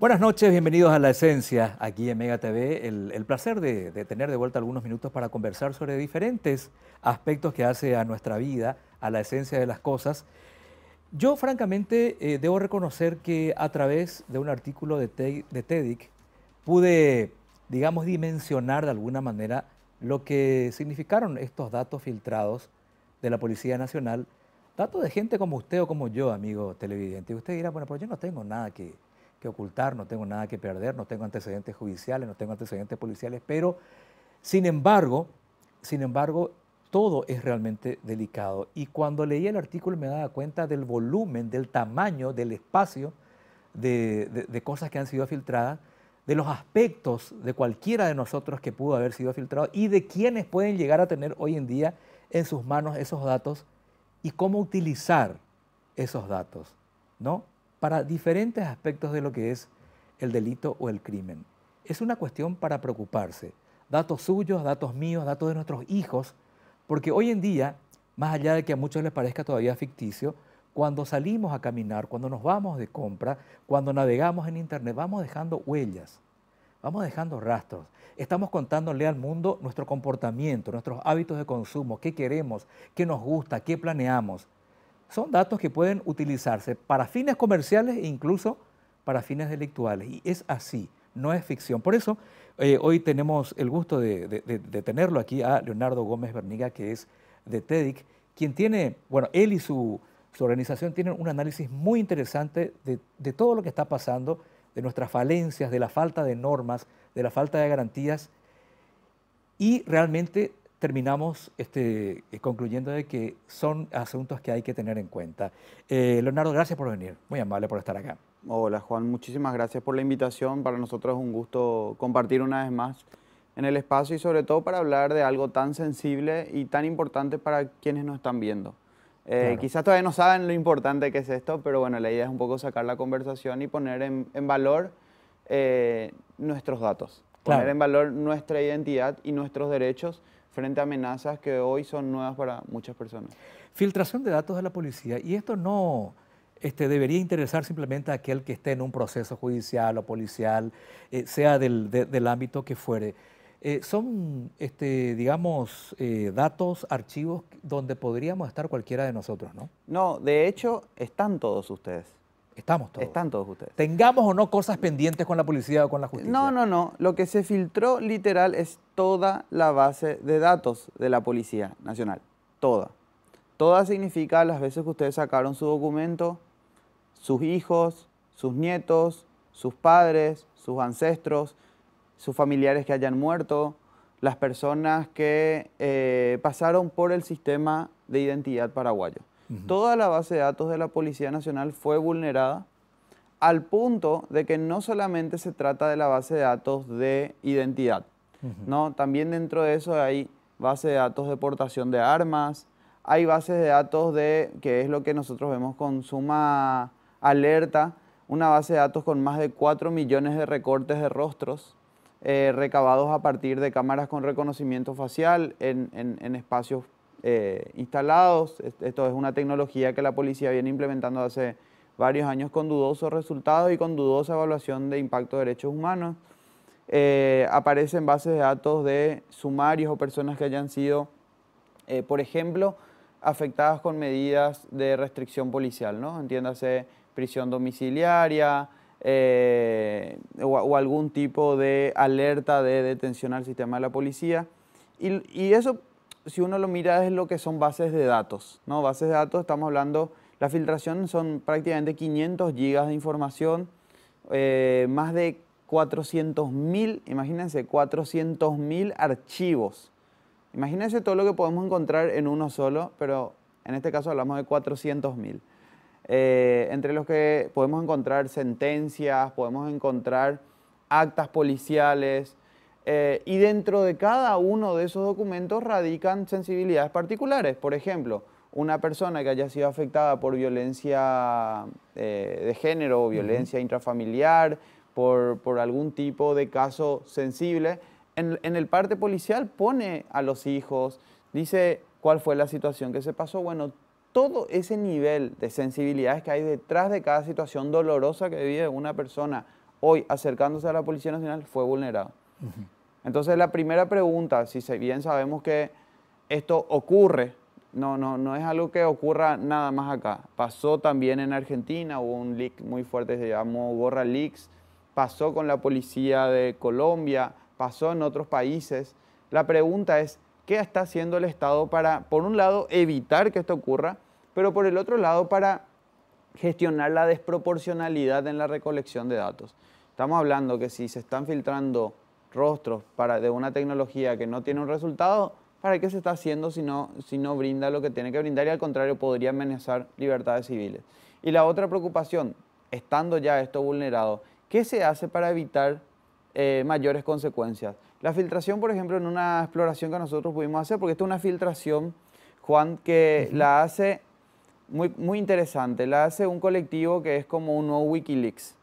Buenas noches, bienvenidos a La Esencia, aquí en Mega TV. El, placer de, tener de vuelta algunos minutos para conversar sobre diferentes aspectos que hace a nuestra vida, a la esencia de las cosas. Yo, francamente, eh, debo reconocer que a través de un artículo de, TEDIC pude, digamos, dimensionar de alguna manera lo que significaron estos datos filtrados de la Policía Nacional. Datos de gente como usted o como yo, amigo televidente. usted dirá, bueno, pues yo no tengo nada que que ocultar, no tengo nada que perder, no tengo antecedentes judiciales, no tengo antecedentes policiales, pero sin embargo, sin embargo, todo es realmente delicado. Y cuando leí el artículo me daba cuenta del volumen, del tamaño, del espacio de, cosas que han sido filtradas, de los aspectos de cualquiera de nosotros que pudo haber sido filtrado y de quienes pueden llegar a tener hoy en día en sus manos esos datos y cómo utilizar esos datos, ¿no? para diferentes aspectos de lo que es el delito o el crimen. Es una cuestión para preocuparse. Datos suyos, datos míos, datos de nuestros hijos, porque hoy en día, más allá de que a muchos les parezca todavía ficticio, cuando salimos a caminar, cuando nos vamos de compra, cuando navegamos en Internet, vamos dejando huellas, vamos dejando rastros. Estamos contándole al mundo nuestro comportamiento, nuestros hábitos de consumo, qué queremos, qué nos gusta, qué planeamos son datos que pueden utilizarse para fines comerciales e incluso para fines delictuales. Y es así, no es ficción. Por eso eh, hoy tenemos el gusto de, tenerlo aquí a Leonardo Gómez Berniga, que es de TEDIC, quien tiene, bueno, él y su, organización tienen un análisis muy interesante de, de todo lo que está pasando, de nuestras falencias, de la falta de normas, de la falta de garantías y realmente terminamos este, eh, concluyendo de que son asuntos que hay que tener en cuenta. Eh, Leonardo, gracias por venir, muy amable por estar acá. Hola Juan, muchísimas gracias por la invitación. Para nosotros es un gusto compartir una vez más en el espacio y sobre todo para hablar de algo tan sensible y tan importante para quienes nos están viendo. Eh, quizás todavía no saben lo importante que es esto, pero bueno, la idea es un poco sacar la conversación y poner en, en valor nuestros datos, poner en valor nuestra identidad y nuestros derechos frente a amenazas que hoy son nuevas para muchas personas. Filtración de datos de la policía. Y esto no este, debería interesar simplemente a aquel que esté en un proceso judicial o policial, eh, sea del, ámbito que fuere. Eh, son, este, digamos, eh, datos, archivos donde podríamos estar cualquiera de nosotros, ¿no? No, de hecho, están todos ustedes. Estamos todos. Están todos ustedes. Tengamos o no cosas pendientes con la policía o con la justicia. No, no, no. Lo que se filtró literal es toda la base de datos de la Policía Nacional. Toda. Toda significa las veces que ustedes sacaron su documento, sus hijos, sus nietos, sus padres, sus ancestros, sus familiares que hayan muerto, las personas que eh, pasaron por el sistema de identidad paraguayo. Toda la base de datos de la Policía Nacional fue vulnerada al punto de que no solamente se trata de la base de datos de identidad, ¿no? También dentro de eso hay base de datos de portación de armas, hay bases de datos de, que es lo que nosotros vemos con suma alerta, una base de datos con más de 4 millones de recortes de rostros eh, recabados a partir de cámaras con reconocimiento facial en, en espacios eh, instalados. Esto es una tecnología que la policía viene implementando hace varios años con dudosos resultados y con dudosa evaluación de impacto de derechos humanos. Eh, aparecen bases de datos de sumarios o personas que hayan sido, eh, por ejemplo, afectadas con medidas de restricción policial, ¿no? Entiéndase prisión domiciliaria o, algún tipo de alerta de detención al sistema de la policía. Y, y eso si uno lo mira es lo que son bases de datos. ¿no? Bases de datos, estamos hablando, la filtración son prácticamente 500 gigas de información, eh, más de 400 mil, imagínense, 400 mil archivos. Imagínense todo lo que podemos encontrar en uno solo, pero en este caso hablamos de 400 mil. Eh, entre los que podemos encontrar sentencias, podemos encontrar actas policiales, eh, y dentro de cada uno de esos documentos radican sensibilidades particulares. Por ejemplo, una persona que haya sido afectada por violencia eh, de género o violencia intrafamiliar, por, algún tipo de caso sensible, en, el parte policial pone a los hijos, dice cuál fue la situación que se pasó. Bueno, todo ese nivel de sensibilidades que hay detrás de cada situación dolorosa que vive una persona hoy acercándose a la Policía Nacional fue vulnerado. Entonces la primera pregunta, si bien sabemos que esto ocurre, no, no, no es algo que ocurra nada más acá. Pasó también en Argentina, hubo un leak muy fuerte, se llamó borra Leaks, pasó con la policía de Colombia, pasó en otros países. La pregunta es, ¿qué está haciendo el Estado para, por un lado, evitar que esto ocurra, pero por el otro lado, para gestionar la desproporcionalidad en la recolección de datos? Estamos hablando que si se están filtrando rostros para, de una tecnología que no tiene un resultado, ¿para qué se está haciendo si no, si no brinda lo que tiene que brindar y al contrario podría amenazar libertades civiles? Y la otra preocupación, estando ya esto vulnerado, ¿qué se hace para evitar eh, mayores consecuencias? La filtración, por ejemplo, en una exploración que nosotros pudimos hacer, porque esta es una filtración, Juan, que la hace muy, muy interesante, la hace un colectivo que es como un nuevo Wikileaks.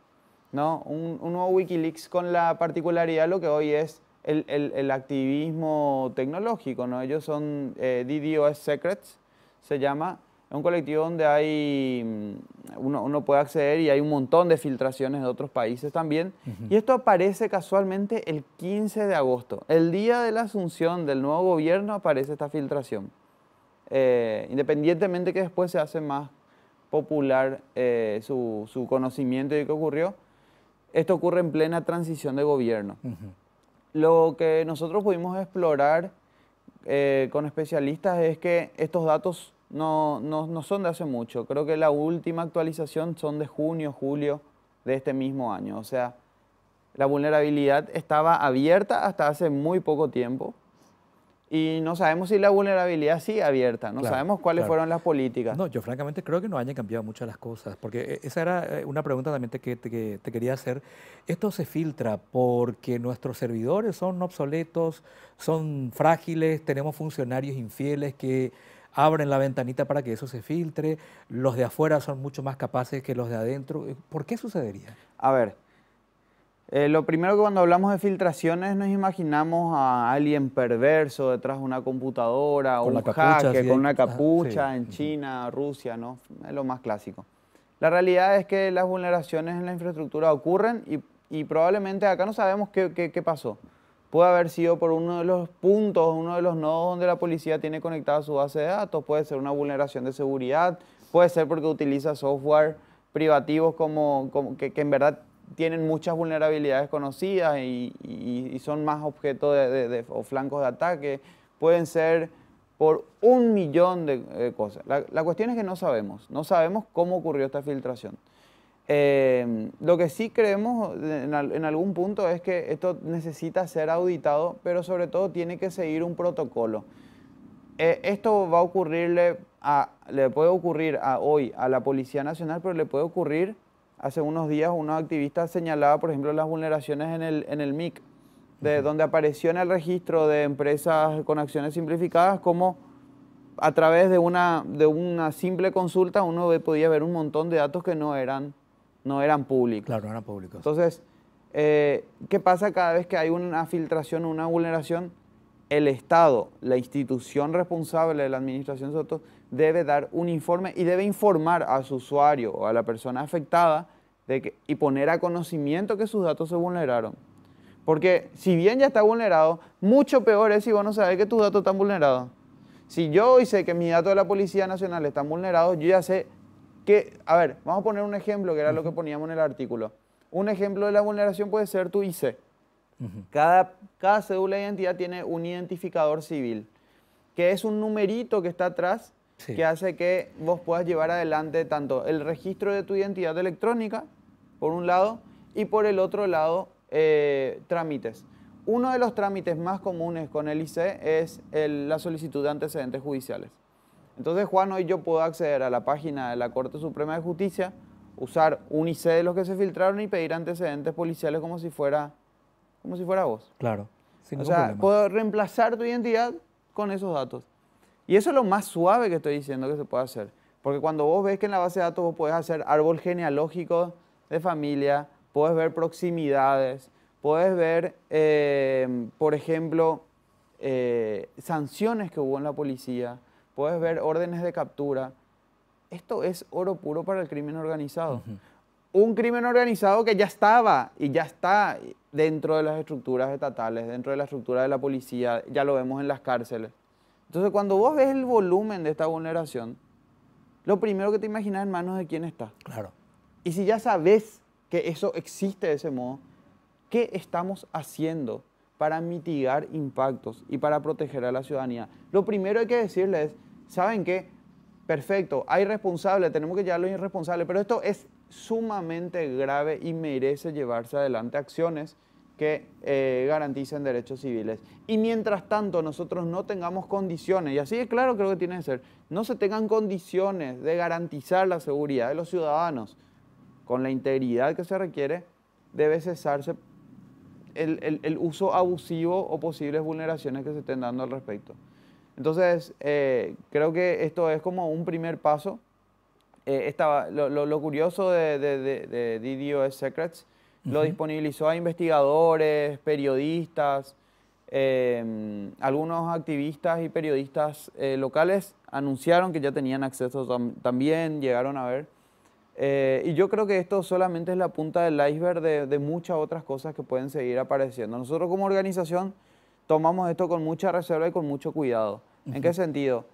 Un, nuevo Wikileaks con la particularidad de lo que hoy es el, activismo tecnológico. ¿no? Ellos son eh, DDoS Secrets, se llama. Es un colectivo donde hay, mm, uno, puede acceder y hay un montón de filtraciones de otros países también. Y esto aparece casualmente el 15 de agosto. El día de la asunción del nuevo gobierno aparece esta filtración. Eh, independientemente que después se hace más popular eh, su, conocimiento de que ocurrió, esto ocurre en plena transición de gobierno. Lo que nosotros pudimos explorar eh, con especialistas es que estos datos no, no, no, son de hace mucho. Creo que la última actualización son de junio, julio de este mismo año. O sea, la vulnerabilidad estaba abierta hasta hace muy poco tiempo y no sabemos si la vulnerabilidad sigue abierta, no sabemos cuáles fueron las políticas. No, yo francamente creo que no hayan cambiado muchas las cosas, porque e-, esa era eh, una pregunta también que te quería hacer. ¿Esto se filtra porque nuestros servidores son obsoletos, son frágiles, tenemos funcionarios infieles que abren la ventanita para que eso se filtre, los de afuera son mucho más capaces que los de adentro? ¿Por qué sucedería? A ver, eh, lo primero que cuando hablamos de filtraciones nos imaginamos a alguien perverso detrás de una computadora, un hacker con una ah, capucha en China, Rusia, ¿no? Es lo más clásico. La realidad es que las vulneraciones en la infraestructura ocurren y, probablemente acá no sabemos qué, pasó. Puede haber sido por uno de los puntos, uno de los nodos donde la policía tiene conectada su base de datos, puede ser una vulneración de seguridad, puede ser porque utiliza software privativos como, que en verdad tienen muchas vulnerabilidades conocidas y, son más objeto de, o flancos de ataque. Pueden ser por un millón de, cosas. La, cuestión es que no sabemos, no sabemos cómo ocurrió esta filtración. Eh, lo que sí creemos en, algún punto es que esto necesita ser auditado, pero sobre todo tiene que seguir un protocolo. Eh, esto va a ocurrirle a, le puede ocurrir a hoy a la Policía Nacional, pero le puede ocurrir Hace unos días una activista señalaba, por ejemplo, las vulneraciones en el, en MIC, de donde apareció en el registro de empresas con acciones simplificadas como a través de una, de una simple consulta uno podía ver un montón de datos que no eran, no eran públicos. Claro, no eran públicos. Entonces, eh, ¿qué pasa cada vez que hay una filtración, una vulneración? El Estado, la institución responsable de la administración de debe dar un informe y debe informar a su usuario o a la persona afectada y poner a conocimiento que sus datos se vulneraron. Porque si bien ya está vulnerado, mucho peor es si vos no sabes que tus datos están vulnerados. Si yo hoy sé que mis datos de la Policía Nacional están vulnerados, yo ya sé que, a ver, vamos a poner un ejemplo que era lo que poníamos en el artículo. Un ejemplo de la vulneración puede ser tu IC. cada, cada cédula de identidad tiene un identificador civil, que es un numerito que está atrás que hace que vos puedas llevar adelante tanto el registro de tu identidad electrónica, por un lado, y por el otro lado, eh, trámites. Uno de los trámites más comunes con el IC es la solicitud de antecedentes judiciales. Entonces, Juan, hoy yo puedo acceder a la página de la Corte Suprema de Justicia, usar un IC de los que se filtraron y pedir antecedentes policiales como si fuera, como si fuera vos. Claro. o sea, puedo reemplazar tu identidad con esos datos. Y eso es lo más suave que estoy diciendo que se puede hacer. Porque cuando vos ves que en la base de datos vos podés hacer árbol genealógico de familia, puedes ver proximidades, puedes ver, eh, por ejemplo, eh, sanciones que hubo en la policía, puedes ver órdenes de captura. Esto es oro puro para el crimen organizado. Un crimen organizado que ya estaba y ya está dentro de las estructuras estatales, dentro de la estructura de la policía, ya lo vemos en las cárceles. Entonces, cuando vos ves el volumen de esta vulneración, lo primero que te imaginas en manos de quién está. Claro. Y si ya sabes que eso existe de ese modo, ¿qué estamos haciendo para mitigar impactos y para proteger a la ciudadanía? Lo primero hay que decirles, ¿saben qué? Perfecto, hay responsables, tenemos que llevar a los irresponsables, pero esto es sumamente grave y merece llevarse adelante acciones que eh, garanticen derechos civiles. Y mientras tanto nosotros no tengamos condiciones, y así es claro creo que tiene que ser, no se tengan condiciones de garantizar la seguridad de los ciudadanos con la integridad que se requiere, debe cesarse el, el, uso abusivo o posibles vulneraciones que se estén dando al respecto. Entonces, eh, creo que esto es como un primer paso. Eh, lo, curioso de, de, de, de DDoS Secrets lo disponibilizó a investigadores, periodistas, em, algunos activistas y periodistas eh, locales anunciaron que ya tenían acceso también, llegaron a ver. Eh, y yo creo que esto solamente es la punta del iceberg de, muchas otras cosas que pueden seguir apareciendo. Nosotros como organización tomamos esto con mucha reserva y con mucho cuidado. ¿En qué sentido?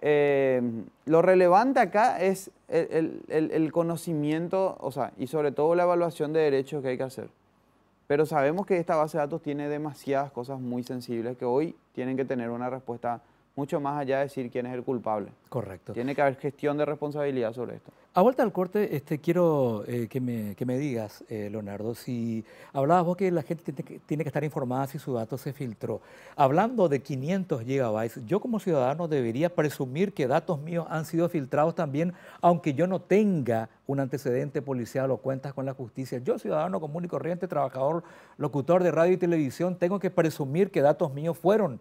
Eh, lo relevante acá es el, el, conocimiento, o sea, y sobre todo la evaluación de derechos que hay que hacer. Pero sabemos que esta base de datos tiene demasiadas cosas muy sensibles que hoy tienen que tener una respuesta mucho más allá de decir quién es el culpable. Correcto. Tiene que haber gestión de responsabilidad sobre esto. A vuelta al corte, este, quiero eh, que, me, que, me, digas, eh, Leonardo, si hablabas vos que la gente tiene que estar informada si su dato se filtró. Hablando de 500 gigabytes, yo como ciudadano debería presumir que datos míos han sido filtrados también, aunque yo no tenga un antecedente policial o cuentas con la justicia. Yo, ciudadano común y corriente, trabajador, locutor de radio y televisión, tengo que presumir que datos míos fueron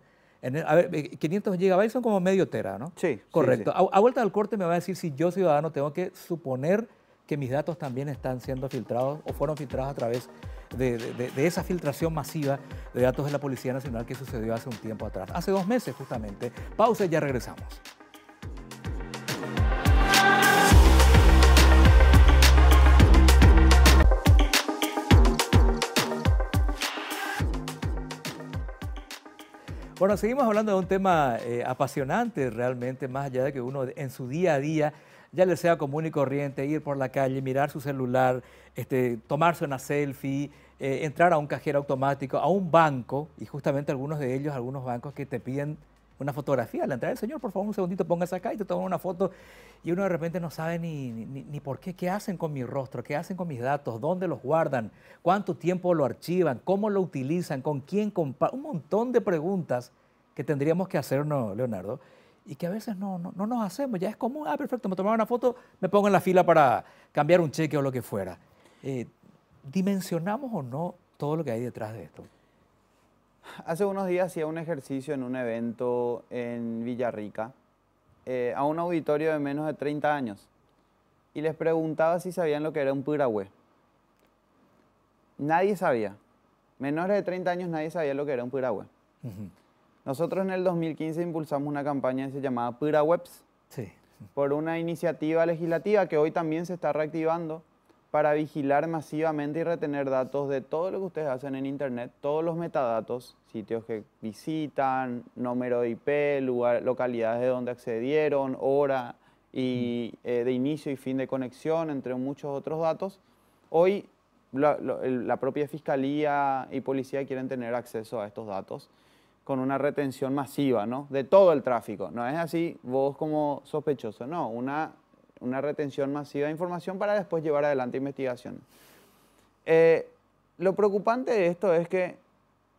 a ver, 500 gigabytes son como medio tera, ¿no? Sí. Correcto. A, vuelta del corte me va a decir si yo, ciudadano, tengo que suponer que mis datos también están siendo filtrados o fueron filtrados a través de, de, esa filtración masiva de datos de la Policía Nacional que sucedió hace un tiempo atrás, hace dos meses justamente. Pausa y ya regresamos. Bueno, seguimos hablando de un tema eh, apasionante realmente, más allá de que uno en su día a día ya le sea común y corriente ir por la calle, mirar su celular, este, tomarse una selfie, eh, entrar a un cajero automático, a un banco, y justamente algunos de ellos, algunos bancos que te piden una fotografía la entrada del Señor, por favor, un segundito, póngase acá y te toman una foto y uno de repente no sabe ni, por qué, qué hacen con mi rostro, qué hacen con mis datos, dónde los guardan, cuánto tiempo lo archivan, cómo lo utilizan, con quién comparten, un montón de preguntas que tendríamos que hacernos, Leonardo, y que a veces no, no, nos hacemos, ya es común, ah, perfecto, me tomaron una foto, me pongo en la fila para cambiar un cheque o lo que fuera. Eh, ¿Dimensionamos o no todo lo que hay detrás de esto? Hace unos días hacía un ejercicio en un evento en Villarrica eh, a un auditorio de menos de 30 años y les preguntaba si sabían lo que era un web. Nadie sabía. Menores de 30 años nadie sabía lo que era un pura Nosotros en el 2015 impulsamos una campaña que se llamaba PuraWebs por una iniciativa legislativa que hoy también se está reactivando para vigilar masivamente y retener datos de todo lo que ustedes hacen en Internet, todos los metadatos, sitios que visitan, número de IP, lugar, localidades de donde accedieron, hora y, eh, de inicio y fin de conexión, entre muchos otros datos. Hoy la, la propia Fiscalía y Policía quieren tener acceso a estos datos con una retención masiva, ¿no? De todo el tráfico. No es así vos como sospechoso, no, una una retención masiva de información para después llevar adelante investigación. Eh, lo preocupante de esto es que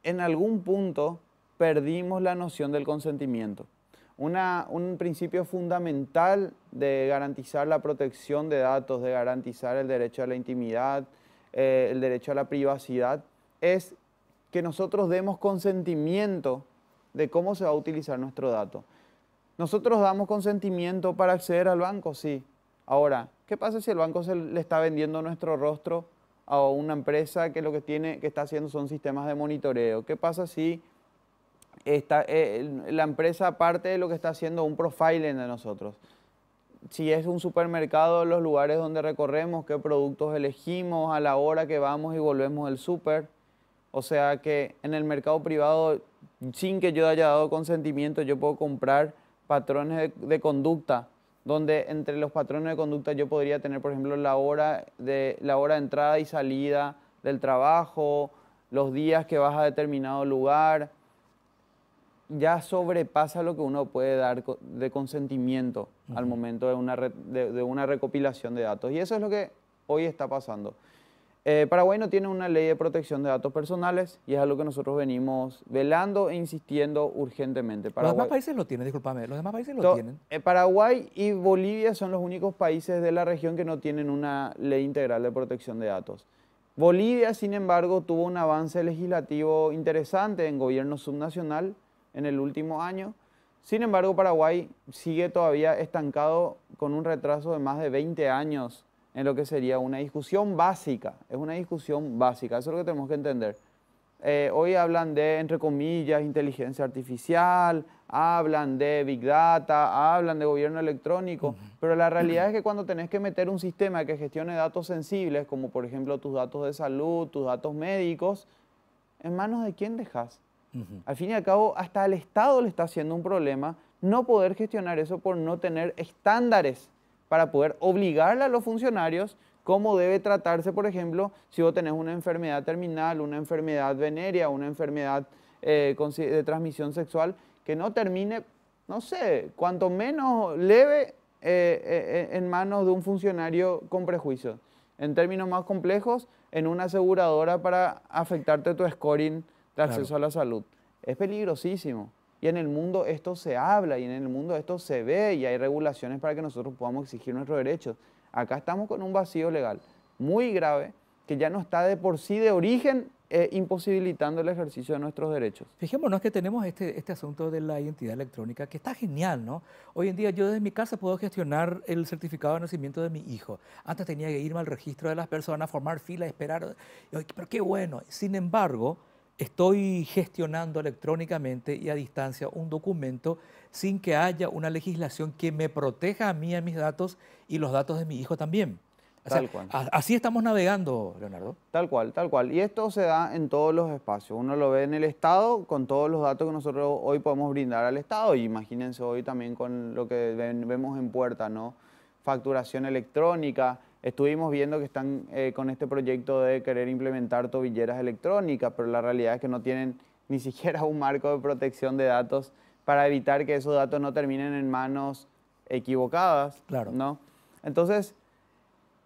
en algún punto perdimos la noción del consentimiento. un principio fundamental de garantizar la protección de datos, de garantizar el derecho a la intimidad, eh, el derecho a la privacidad, es que nosotros demos consentimiento de cómo se va a utilizar nuestro dato. Nosotros damos consentimiento para acceder al banco, sí. Ahora, ¿qué pasa si el banco se le está vendiendo nuestro rostro a una empresa que lo que tiene, que está haciendo son sistemas de monitoreo? ¿Qué pasa si esta, eh, la empresa aparte de lo que está haciendo un profiling de nosotros? si es un supermercado, los lugares donde recorremos, qué productos elegimos a la hora que vamos y volvemos del súper. O sea que en el mercado privado, sin que yo haya dado consentimiento, yo puedo comprar patrones de, conducta, donde entre los patrones de conducta yo podría tener, por ejemplo, la hora de, la hora entrada y salida del trabajo, los días que vas a determinado lugar, ya sobrepasa lo que uno puede dar de consentimiento al momento de de una recopilación de datos. Y eso es lo que hoy está pasando. Eh, Paraguay no tiene una ley de protección de datos personales y es algo que nosotros venimos velando e insistiendo urgentemente. los demás países lo tienen, Disculpame, los demás países lo tienen. Eh, Paraguay y Bolivia son los únicos países de la región que no tienen una ley integral de protección de datos. Bolivia, sin embargo, tuvo un avance legislativo interesante en gobierno subnacional en el último año. Sin embargo, Paraguay sigue todavía estancado con un retraso de más de 20 años en lo que sería una discusión básica. Es una discusión básica, eso es lo que tenemos que entender. Eh, hoy hablan de, entre comillas, inteligencia artificial, hablan de big data, hablan de gobierno electrónico, pero la realidad es que cuando tenés que meter un sistema que gestione datos sensibles, como por ejemplo tus datos de salud, tus datos médicos, ¿en manos de quién dejas? Al fin y al cabo, hasta al Estado le está haciendo un problema no poder gestionar eso por no tener estándares para poder obligarle a los funcionarios cómo debe tratarse, por ejemplo, si vos tenés una enfermedad terminal, una enfermedad venérea, una enfermedad eh, de transmisión sexual, que no termine, no sé, cuanto menos leve eh, eh, en manos de un funcionario con prejuicios. En términos más complejos, en una aseguradora para afectarte tu scoring de acceso a la salud. Es peligrosísimo. Y en el mundo esto se habla y en el mundo esto se ve y hay regulaciones para que nosotros podamos exigir nuestros derechos. Acá estamos con un vacío legal muy grave que ya no está de por sí de origen eh, imposibilitando el ejercicio de nuestros derechos. Fijémonos que tenemos este, este asunto de la identidad electrónica, que está genial, ¿no? Hoy en día yo desde mi casa puedo gestionar el certificado de nacimiento de mi hijo. Antes tenía que irme al registro de las personas, formar fila, esperar. pero qué bueno. Sin embargo, estoy gestionando electrónicamente y a distancia un documento sin que haya una legislación que me proteja a mí, a mis datos y los datos de mi hijo también. Así estamos navegando, Leonardo. Tal cual, tal cual. Y esto se da en todos los espacios. Uno lo ve en el Estado con todos los datos que nosotros hoy podemos brindar al Estado. Y imagínense hoy también con lo que vemos en puerta, ¿no? Facturación electrónica, Estuvimos viendo que están eh, con este proyecto de querer implementar tobilleras electrónicas, pero la realidad es que no tienen ni siquiera un marco de protección de datos para evitar que esos datos no terminen en manos equivocadas. Claro. ¿no? Entonces,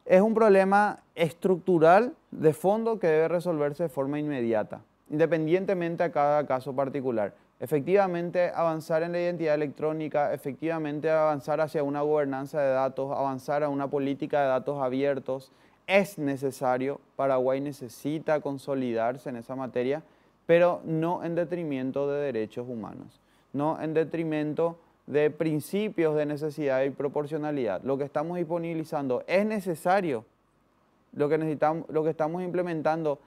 es un problema estructural de fondo que debe resolverse de forma inmediata, independientemente a cada caso particular efectivamente avanzar en la identidad electrónica, efectivamente avanzar hacia una gobernanza de datos, avanzar a una política de datos abiertos, es necesario, Paraguay necesita consolidarse en esa materia, pero no en detrimento de derechos humanos, no en detrimento de principios de necesidad y proporcionalidad. Lo que estamos disponibilizando es necesario, lo que, necesitamos, lo que estamos implementando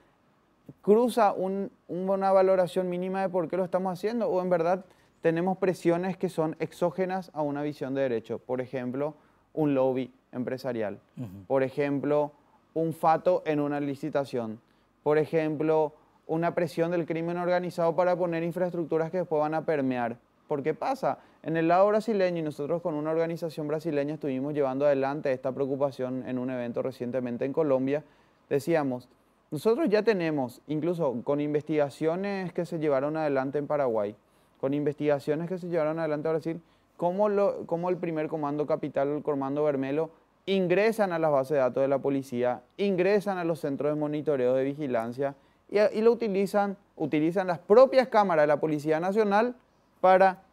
cruza una valoración mínima de por qué lo estamos haciendo o en verdad tenemos presiones que son exógenas a una visión de derecho. Por ejemplo, un lobby empresarial. Por ejemplo, un fato en una licitación. Por ejemplo, una presión del crimen organizado para poner infraestructuras que después van a permear. ¿Por qué pasa, en el lado brasileño, y nosotros con una organización brasileña estuvimos llevando adelante esta preocupación en un evento recientemente en Colombia, decíamos, nosotros ya tenemos, incluso con investigaciones que se llevaron adelante en Paraguay, con investigaciones que se llevaron adelante en Brasil, cómo, el primer comando capital, el comando vermelo, ingresan a las bases de datos de la policía, ingresan a los centros de monitoreo de vigilancia y, y lo utilizan, utilizan las propias cámaras de la Policía Nacional para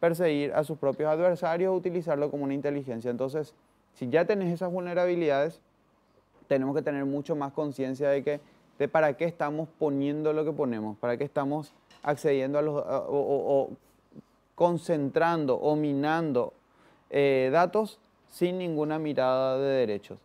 perseguir a sus propios adversarios, utilizarlo como una inteligencia. Entonces, si ya tenés esas vulnerabilidades, tenemos que tener mucho más conciencia de que de para qué estamos poniendo lo que ponemos, para qué estamos accediendo a los o, concentrando o minando eh, datos sin ninguna mirada de derechos.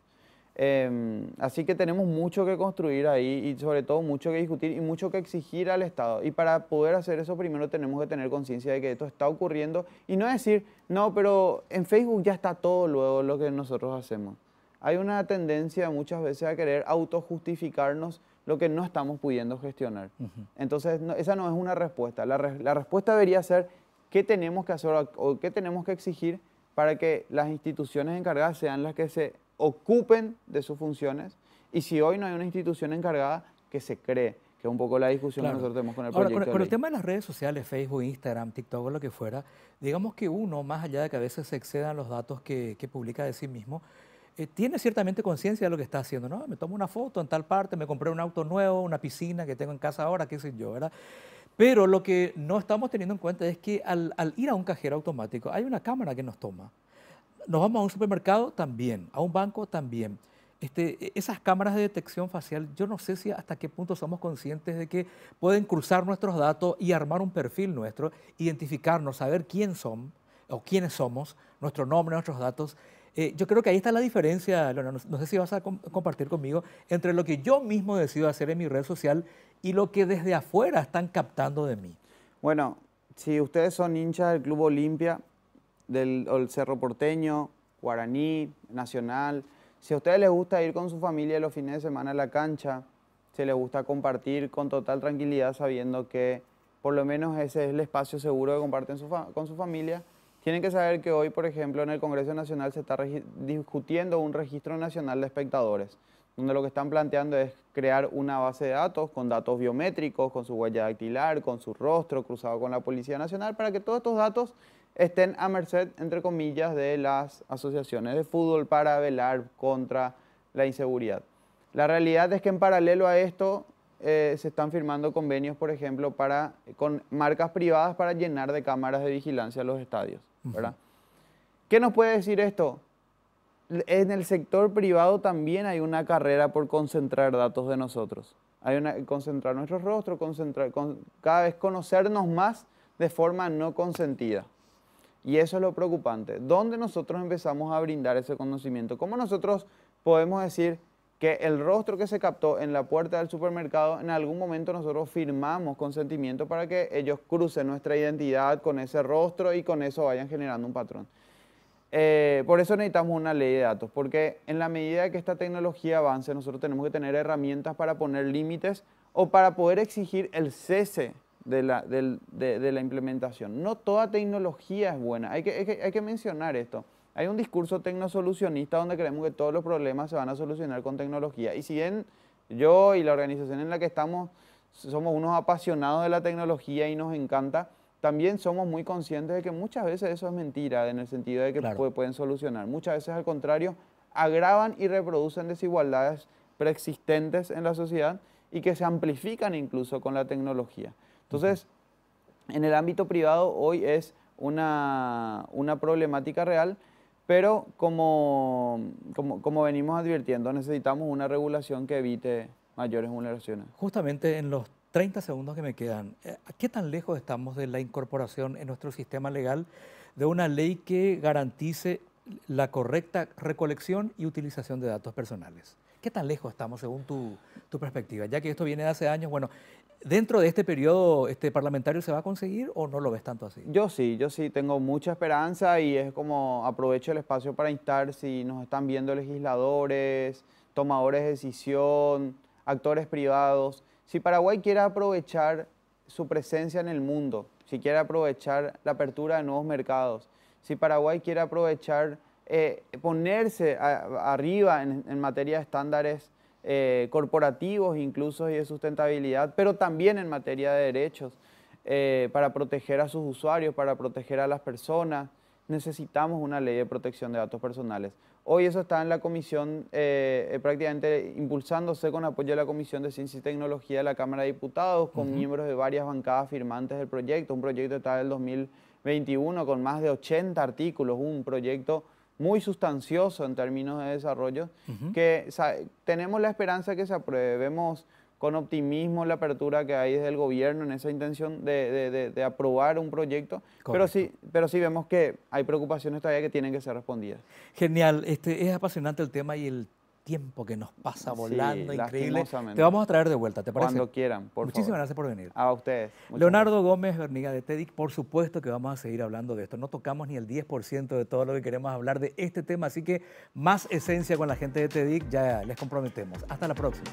Em, así que tenemos mucho que construir ahí y sobre todo mucho que discutir y mucho que exigir al Estado. Y para poder hacer eso primero tenemos que tener conciencia de que esto está ocurriendo y no decir, no, pero en Facebook ya está todo luego lo que nosotros hacemos hay una tendencia muchas veces a querer autojustificarnos lo que no estamos pudiendo gestionar. Entonces, esa no es una respuesta. La, respuesta debería ser qué tenemos que hacer o, qué tenemos que exigir para que las instituciones encargadas sean las que se ocupen de sus funciones y si hoy no hay una institución encargada, que se cree, que es un poco la discusión que nosotros tenemos con el proyecto. con, el tema de las redes sociales, Facebook, Instagram, TikTok o lo que fuera, digamos que uno, más allá de que a veces se excedan los datos que, que publica de sí mismo, eh, tiene ciertamente conciencia de lo que está haciendo, ¿no? Me tomo una foto en tal parte, me compré un auto nuevo, una piscina que tengo en casa ahora, qué sé yo, ¿verdad? Pero lo que no estamos teniendo en cuenta es que al, ir a un cajero automático hay una cámara que nos toma. Nos vamos a un supermercado también, a un banco también. Este, e, esas cámaras de detección facial, yo no sé si hasta qué punto somos conscientes de que pueden cruzar nuestros datos y armar un perfil nuestro, identificarnos, saber quién son o quiénes somos, nuestro nombre, nuestros datos. Eh, yo creo que ahí está la diferencia, no, sé si vas a compartir conmigo, entre lo que yo mismo decido hacer en mi red social y lo que desde afuera están captando de mí. Bueno, si ustedes son hinchas del Club Olimpia, del Cerro Porteño, Guaraní, Nacional, si a ustedes les gusta ir con su familia los fines de semana a la cancha, si les gusta compartir con total tranquilidad sabiendo que por lo menos ese es el espacio seguro que comparten con su familia, tienen que saber que hoy, por ejemplo, en el Congreso Nacional se está discutiendo un registro nacional de espectadores, donde lo que están planteando es crear una base de datos con datos biométricos, con su huella dactilar, con su rostro cruzado con la Policía Nacional, para que todos estos datos estén a merced, entre comillas, de las asociaciones de fútbol para velar contra la inseguridad. La realidad es que en paralelo a esto eh, se están firmando convenios, por ejemplo, para, con marcas privadas para llenar de cámaras de vigilancia los estadios. ¿verdad? ¿Qué nos puede decir esto? En el sector privado también hay una carrera por concentrar datos de nosotros. Hay una, concentrar nuestro rostro, concentrar, cada vez conocernos más de forma no consentida. Y eso es lo preocupante. ¿Dónde nosotros empezamos a brindar ese conocimiento? ¿Cómo nosotros podemos decir, que el rostro que se captó en la puerta del supermercado, en algún momento nosotros firmamos consentimiento para que ellos crucen nuestra identidad con ese rostro y con eso vayan generando un patrón. Eh, por eso necesitamos una ley de datos, porque en la medida que esta tecnología avance, nosotros tenemos que tener herramientas para poner límites o para poder exigir el cese de la, implementación. No toda tecnología es buena, hay que, hay que mencionar esto. Hay un discurso tecnosolucionista donde creemos que todos los problemas se van a solucionar con tecnología. Y si bien yo y la organización en la que estamos somos unos apasionados de la tecnología y nos encanta, también somos muy conscientes de que muchas veces eso es mentira, en el sentido de que pueden solucionar. Muchas veces, al contrario, agravan y reproducen desigualdades preexistentes en la sociedad y que se amplifican incluso con la tecnología. Entonces, en el ámbito privado hoy es una, una problemática real pero como, venimos advirtiendo, necesitamos una regulación que evite mayores vulneraciones. Justamente en los 30 segundos que me quedan, eh, ¿qué tan lejos estamos de la incorporación en nuestro sistema legal de una ley que garantice la correcta recolección y utilización de datos personales? ¿Qué tan lejos estamos según tu, perspectiva? Ya que esto viene de hace años, bueno, ¿dentro de este periodo este parlamentario se va a conseguir o no lo ves tanto así? Yo sí, yo sí, tengo mucha esperanza y es como aprovecho el espacio para instar si nos están viendo legisladores, tomadores de decisión, actores privados. Si Paraguay quiere aprovechar su presencia en el mundo, si quiere aprovechar la apertura de nuevos mercados, si Paraguay quiere aprovechar eh, ponerse arriba en, materia de estándares eh, corporativos incluso y de sustentabilidad, pero también en materia de derechos, eh, para proteger a sus usuarios, para proteger a las personas. Necesitamos una ley de protección de datos personales. Hoy eso está en la comisión, prácticamente impulsándose con apoyo de la Comisión de Ciencia y Tecnología de la Cámara de Diputados, con miembros de varias bancadas firmantes del proyecto. Un proyecto está del 2021 con más de 80 artículos, un proyecto muy sustancioso en términos de desarrollo, que tenemos la esperanza que se apruebe. Vemos con optimismo la apertura que hay desde el gobierno en esa intención de, aprobar un proyecto, pero sí, pero sí vemos que hay preocupaciones todavía que tienen que ser respondidas. Genial, este, es apasionante el tema y el tiempo que nos pasa volando, increíble. Te vamos a traer de vuelta, ¿te parece? Cuando quieran, por Muchísimas gracias por venir. A ustedes. Leonardo Gómez Berniga de TEDIC, por supuesto que vamos a seguir hablando de esto. No tocamos ni el 10% de todo lo que queremos hablar de este tema, así que más esencia con la gente de TEDIC, ya les comprometemos. Hasta la próxima.